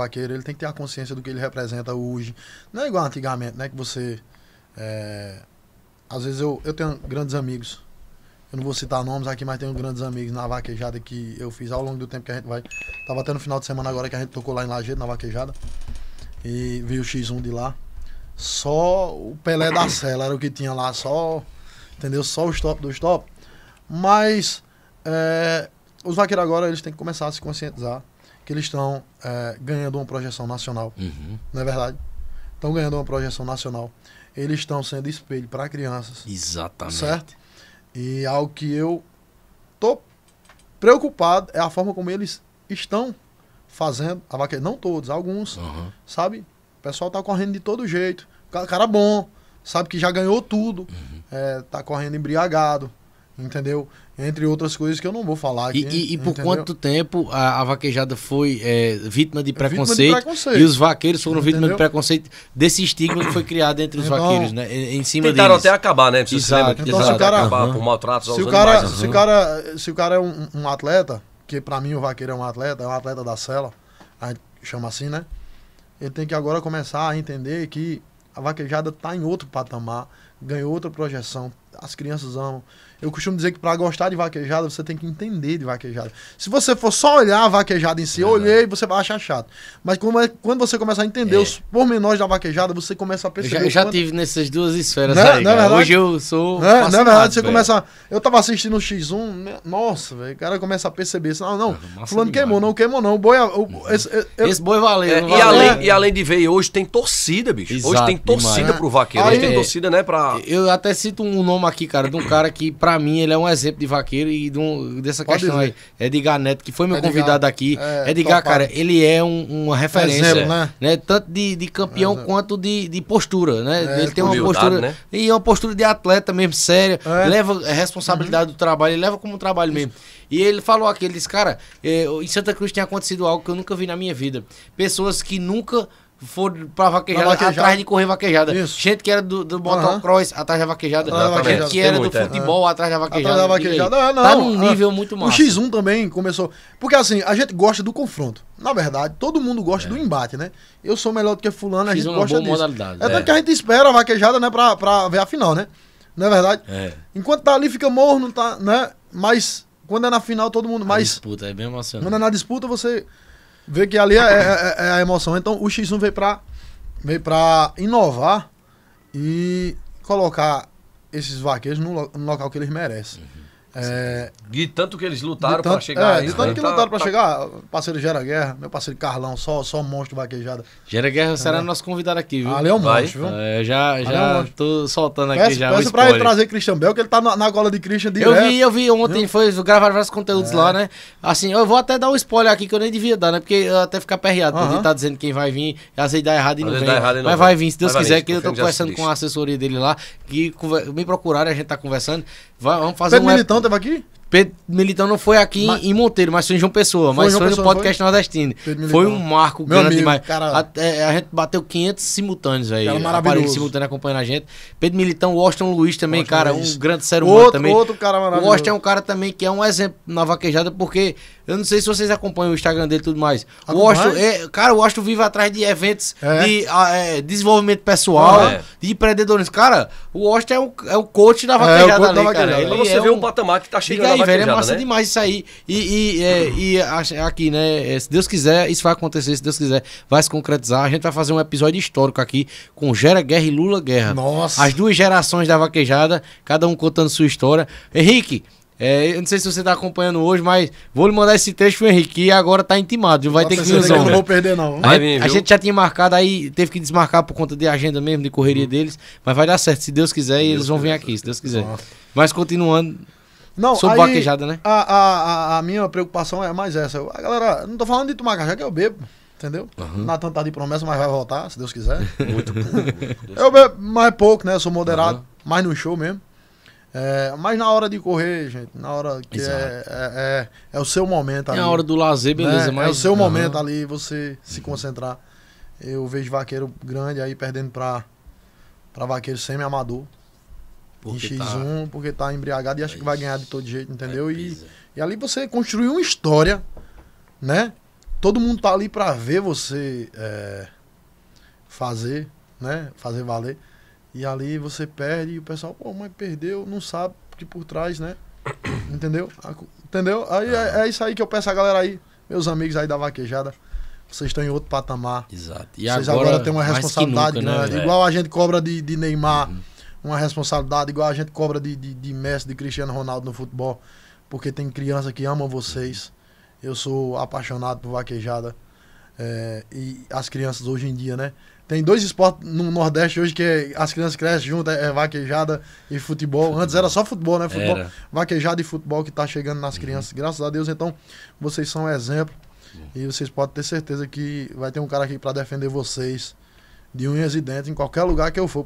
vaqueiro, ele tem que ter a consciência do que ele representa hoje. Não é igual antigamente, né? Que você. É... Às vezes eu, eu tenho grandes amigos. Eu não vou citar nomes aqui, mas tenho grandes amigos na vaquejada que eu fiz ao longo do tempo que a gente vai. Tava até no final de semana agora que a gente tocou lá em Lajeiro, na vaquejada. E viu o X1 de lá. Só o Pelé da Sela era o que tinha lá, só. Entendeu? Só o stop do stop. Mas. É, os vaqueiros agora eles têm que começar a se conscientizar que eles estão é, ganhando uma projeção nacional. Uhum. Não é verdade? Estão ganhando uma projeção nacional. Eles estão sendo espelho para crianças. Exatamente. Certo? E algo que eu tô preocupado é a forma como eles estão fazendo a vaqueira. Não todos, alguns. Uhum. Sabe? O pessoal tá correndo de todo jeito. Cara bom, sabe que já ganhou tudo. Uhum. É, tá correndo embriagado. Entendeu? Entre outras coisas que eu não vou falar aqui. E, e, e por quanto tempo a, a vaquejada foi é, vítima, de preconceito, é vítima de preconceito? E os vaqueiros foram entendeu? vítima de preconceito desse estigma que foi criado entre os então, vaqueiros, né? Em cima Tentaram deles. até acabar, né? Você exato, se então, se o cara, acabar uhum. por maltratos se o cara, animais, se, uhum. cara, se o cara é um, um atleta, que para mim o vaqueiro é um atleta, é um atleta da cela, a gente chama assim, né? Ele tem que agora começar a entender que a vaquejada tá em outro patamar ganhou outra projeção. As crianças amam. Eu costumo dizer que para gostar de vaquejada, você tem que entender de vaquejada. Se você for só olhar a vaquejada em si, é eu olhei, você vai achar chato. Mas é, quando você começa a entender é. os pormenores da vaquejada, você começa a perceber. Eu já, eu já quanto... tive nessas duas esferas não, aí, não, é Hoje eu sou. Não, é, é verdade, você véio. começa. Eu tava assistindo o X1, né, nossa, velho. O cara começa a perceber. Assim, ah, não, não. Nossa, fulano queimou, não né? queimou, não. O boi. O, uhum. esse, eu... esse, boi valeu. É, e, valeu. Além, e, além, de ver, hoje tem torcida, bicho. Exato, hoje tem torcida demais. pro vaqueiro. Aí, hoje tem torcida, né, pra eu até cito um nome aqui, cara, de um cara que, pra mim, ele é um exemplo de vaqueiro e de um, dessa Pode questão dizer. aí. Edgar Neto, que foi meu Edgar, convidado aqui. É, Edgar, cara, ele é um, uma referência. Exemplo, né? né? Tanto de, de campeão quanto de, de postura, né? É, ele tem uma postura. Né? E é uma postura de atleta mesmo, séria. É. Uhum. Leva a responsabilidade uhum. do trabalho, ele leva como um trabalho mesmo. E ele falou aqui, ele disse, cara, é, em Santa Cruz tem acontecido algo que eu nunca vi na minha vida. Pessoas que nunca foram pra vaquejada, vaquejada, atrás de correr vaquejada. Isso. Gente que era do, do motocross uhum. atrás da vaquejada. Exatamente. Gente que era muito, do futebol é. atrás da vaquejada. Atrás da vaquejada. Não, é. ah, não, tá ah, num nível muito mais O X1 também começou. Porque assim, a gente gosta do confronto. Na verdade, todo mundo gosta é. do embate, né? Eu sou melhor do que fulano, a gente X1 gosta é disso. Modalidade, é, é tanto que a gente espera a vaquejada, né, pra, pra ver a final, né? Não é verdade? É. Enquanto tá ali, fica morno, tá, né? Mas quando é na final, todo mundo Mas, mais. Disputa, é bem emocionante. Quando é na disputa, você Vê que ali é, é, é, é a emoção. Então o X1 veio pra, veio pra inovar e colocar esses vaqueiros no, no local que eles merecem. Uhum. É, de tanto que eles lutaram para chegar. É, de né? tanto que tá, lutaram para tá... chegar, parceiro Gera Guerra, meu parceiro Carlão, só, só monstro vaquejada. Gera Guerra, será tá é. nosso convidado aqui, viu? Ali é um Vai. monstro, viu? É, já já é um tô soltando aqui peço, já. Peço pra ele trazer Christian Bell, que ele tá na, na gola de Christian direto. Eu vi, eu vi ontem, viu? foi gravar vários conteúdos é. lá, né? Assim, eu vou até dar um spoiler aqui que eu nem devia dar, né? Porque eu até ficar perreado, uh -huh. tá dizendo quem vai vir, às dá errado e não vem. Errado, mas não vai vir, se Deus quiser, que eu tô conversando com a assessoria dele lá, que me procuraram, a gente tá conversando. Vamos fazer um não tava aqui? Pedro Militão não foi aqui mas... em Monteiro, mas foi em João Pessoa. Foi mas João foi Pessoa, no podcast foi? Nordestino. Foi um marco Meu grande amigo, demais. Até, a gente bateu 500 simultâneos aí. É, Aparelho simultâneo acompanhando a gente. Pedro Militão, Washington Luiz também, Washington cara. Luiz. Um grande ser humano outro, também. Outro cara maravilhoso. O Washington é um cara também que é um exemplo na vaquejada, porque eu não sei se vocês acompanham o Instagram dele e tudo mais. O Washington, é, cara, o Washington vive atrás de eventos é. de é, desenvolvimento pessoal, ah, de empreendedorismo. Cara, o Washington é o, é o coach da é, vaquejada é, ali, da vaquejada. Cara. Ele você é um... o patamar que tá chegando velho. É massa né? demais isso aí. E, e, é, e é, é aqui, né? Se Deus quiser, isso vai acontecer. Se Deus quiser, vai se concretizar. A gente vai fazer um episódio histórico aqui com Gera Guerra e Lula Guerra. Nossa. As duas gerações da vaquejada, cada um contando sua história. Henrique. É, eu não sei se você está acompanhando hoje, mas vou lhe mandar esse texto pro Henrique e agora tá intimado. Vai Nossa, ter que vir os Não vou perder, não. A, a gente já tinha marcado, aí teve que desmarcar por conta de agenda mesmo, de correria hum. deles. Mas vai dar certo, se Deus quiser, e eles vão vir aqui, se Deus quiser. Nossa. Mas continuando, não, Sobre vaquejada, né? A, a, a, minha preocupação é mais essa. Eu, a galera, não tô falando de tomar cajá, que eu bebo. Entendeu? Uhum. Natan tá de promessa, mas vai voltar, se Deus quiser. Muito pouco. eu bebo mais pouco, né? Eu sou moderado, uhum. mais no show mesmo. É, mas na hora de correr, gente, na hora que é, é, é, é, o seu momento ali. É a hora do lazer, beleza, né? mas. É o seu uhum. momento ali, você se uhum. concentrar. Eu vejo vaqueiro grande aí perdendo pra, pra vaqueiro semi-amador. Porque em X1, tá... porque tá embriagado e acha é que vai ganhar de todo jeito, é entendeu? É e, e ali você construiu uma história, né? Todo mundo tá ali para ver você é, fazer, né? Fazer valer. E ali você perde e o pessoal, pô, mas perdeu, não sabe que por trás, né? Entendeu? Entendeu? Aí é, ah. é, isso aí que eu peço a galera aí, meus amigos aí da vaquejada. Vocês estão em outro patamar. Exato. E Vocês agora, agora têm uma responsabilidade nunca, né, Igual a gente cobra de, de Neymar. Uhum uma responsabilidade igual a gente cobra de, de, de Messi, de Cristiano Ronaldo no futebol, porque tem criança que ama vocês. Eu sou apaixonado por vaquejada. É, e as crianças hoje em dia, né? Tem dois esportes no Nordeste hoje que é, as crianças crescem junto, é, é, vaquejada e futebol. futebol. Antes era só futebol, né? Futebol, era. vaquejada e futebol que tá chegando nas uhum. crianças. Graças a Deus, então, vocês são um exemplo. Uhum. E vocês podem ter certeza que vai ter um cara aqui para defender vocês de unhas e dentes em qualquer lugar que eu for.